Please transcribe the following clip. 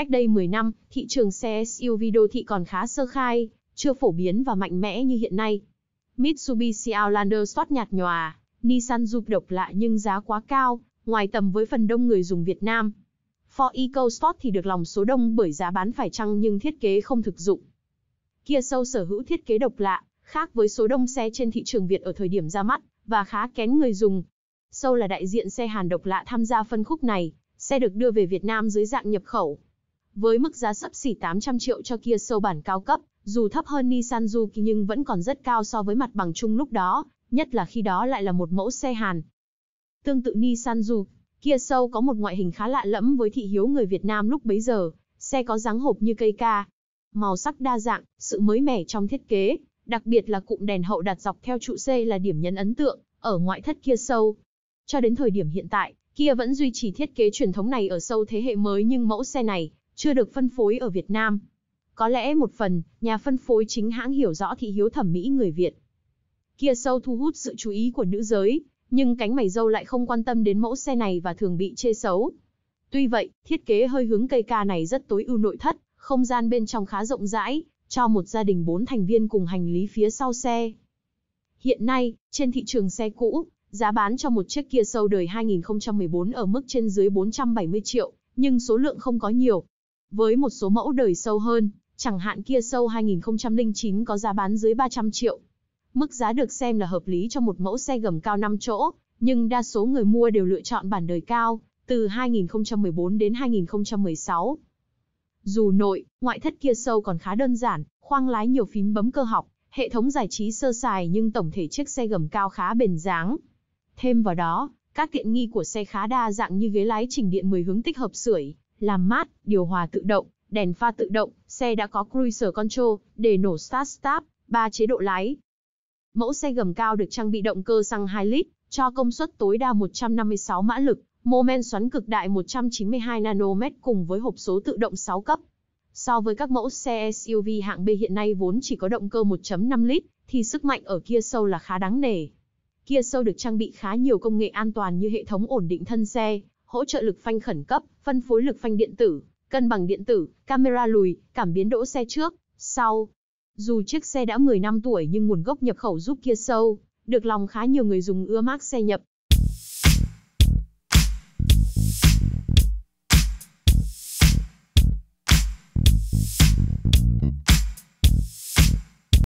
Cách đây 10 năm, thị trường xe SUV đô thị còn khá sơ khai, chưa phổ biến và mạnh mẽ như hiện nay. Mitsubishi Outlander Sport nhạt nhòa, Nissan Juke độc lạ nhưng giá quá cao, ngoài tầm với phần đông người dùng Việt Nam. Ford EcoSport thì được lòng số đông bởi giá bán phải chăng nhưng thiết kế không thực dụng. Kia Soul sở hữu thiết kế độc lạ, khác với số đông xe trên thị trường Việt ở thời điểm ra mắt và khá kén người dùng. Soul là đại diện xe Hàn độc lạ tham gia phân khúc này, xe được đưa về Việt Nam dưới dạng nhập khẩu. Với mức giá sấp xỉ 800 triệu cho Kia Soul bản cao cấp, dù thấp hơn Nissan Juke nhưng vẫn còn rất cao so với mặt bằng chung lúc đó, nhất là khi đó lại là một mẫu xe Hàn. Tương tự Nissan Juke, Kia Soul có một ngoại hình khá lạ lẫm với thị hiếu người Việt Nam lúc bấy giờ, xe có dáng hộp như cây ca. Màu sắc đa dạng, sự mới mẻ trong thiết kế, đặc biệt là cụm đèn hậu đặt dọc theo trụ xe là điểm nhấn ấn tượng ở ngoại thất Kia Soul. Cho đến thời điểm hiện tại, Kia vẫn duy trì thiết kế truyền thống này ở sâu thế hệ mới nhưng mẫu xe này chưa được phân phối ở Việt Nam. Có lẽ một phần, nhà phân phối chính hãng hiểu rõ thị hiếu thẩm mỹ người Việt. Kia Sâu thu hút sự chú ý của nữ giới, nhưng cánh mày dâu lại không quan tâm đến mẫu xe này và thường bị chê xấu. Tuy vậy, thiết kế hơi hướng cây ca này rất tối ưu nội thất, không gian bên trong khá rộng rãi, cho một gia đình bốn thành viên cùng hành lý phía sau xe. Hiện nay, trên thị trường xe cũ, giá bán cho một chiếc Kia Soul đời 2014 ở mức trên dưới 470 triệu, nhưng số lượng không có nhiều, với một số mẫu đời sâu hơn, chẳng hạn Kia Sâu 2009 có giá bán dưới 300 triệu. Mức giá được xem là hợp lý cho một mẫu xe gầm cao 5 chỗ, nhưng đa số người mua đều lựa chọn bản đời cao, từ 2014 đến 2016. Dù nội, ngoại thất Kia Sâu còn khá đơn giản, khoang lái nhiều phím bấm cơ học, hệ thống giải trí sơ sài nhưng tổng thể chiếc xe gầm cao khá bền dáng. Thêm vào đó, các tiện nghi của xe khá đa dạng như ghế lái chỉnh điện 10 hướng tích hợp sưởi, làm mát, điều hòa tự động, đèn pha tự động, xe đã có cruiser control, để nổ start stop, ba chế độ lái. Mẫu xe gầm cao được trang bị động cơ xăng 2 lít, cho công suất tối đa 156 mã lực, mô men xoắn cực đại 192 Nm cùng với hộp số tự động 6 cấp. So với các mẫu xe SUV hạng B hiện nay vốn chỉ có động cơ 1.5 lít, thì sức mạnh ở Kia Soul là khá đáng nể. Kia Soul được trang bị khá nhiều công nghệ an toàn như hệ thống ổn định thân xe, hỗ trợ lực phanh khẩn cấp, phân phối lực phanh điện tử, cân bằng điện tử, camera lùi, cảm biến đỗ xe trước, sau. Dù chiếc xe đã 10 năm tuổi nhưng nguồn gốc nhập khẩu giúp Kia sâu, được lòng khá nhiều người dùng ưa mác xe nhập.